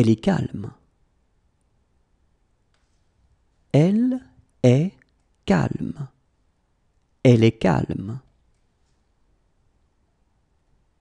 elle est calme. Elle est calme. Elle est calme.